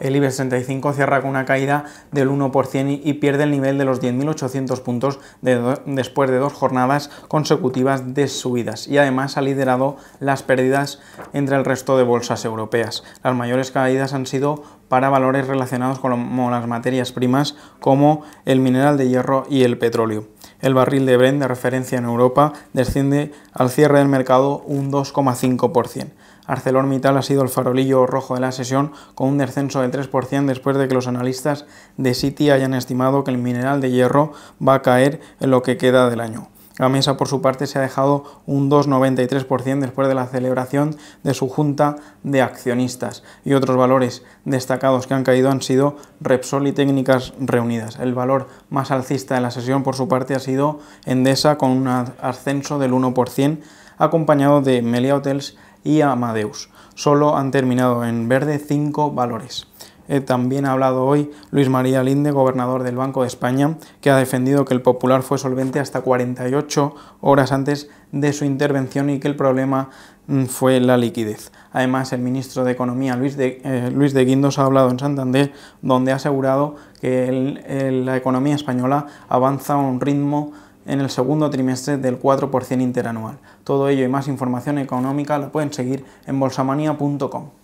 El IBEX 35 cierra con una caída del 1% y pierde el nivel de los 10.800 puntos después de dos jornadas consecutivas de subidas y además ha liderado las pérdidas entre el resto de bolsas europeas. Las mayores caídas han sido para valores relacionados con las materias primas como el mineral de hierro y el petróleo. El barril de Brent de referencia en Europa desciende al cierre del mercado un 2,5%. ArcelorMittal ha sido el farolillo rojo de la sesión con un descenso del 3% después de que los analistas de Citi hayan estimado que el mineral de hierro va a caer en lo que queda del año. La mesa, por su parte, se ha dejado un 2,93% después de la celebración de su junta de accionistas. Y otros valores destacados que han caído han sido Repsol y Técnicas Reunidas. El valor más alcista de la sesión, por su parte, ha sido Endesa con un ascenso del 1%, acompañado de Melia Hotels y Amadeus. Solo han terminado en verde 5 valores. Eh, también ha hablado hoy Luis María Linde, gobernador del Banco de España, que ha defendido que el Popular fue solvente hasta 48 horas antes de su intervención y que el problema mm, fue la liquidez. Además, el ministro de Economía, Luis de, eh, Luis Guindos, ha hablado en Santander, donde ha asegurado que la economía española avanza a un ritmo en el segundo trimestre del 4% interanual. Todo ello y más información económica la pueden seguir en bolsamanía.com.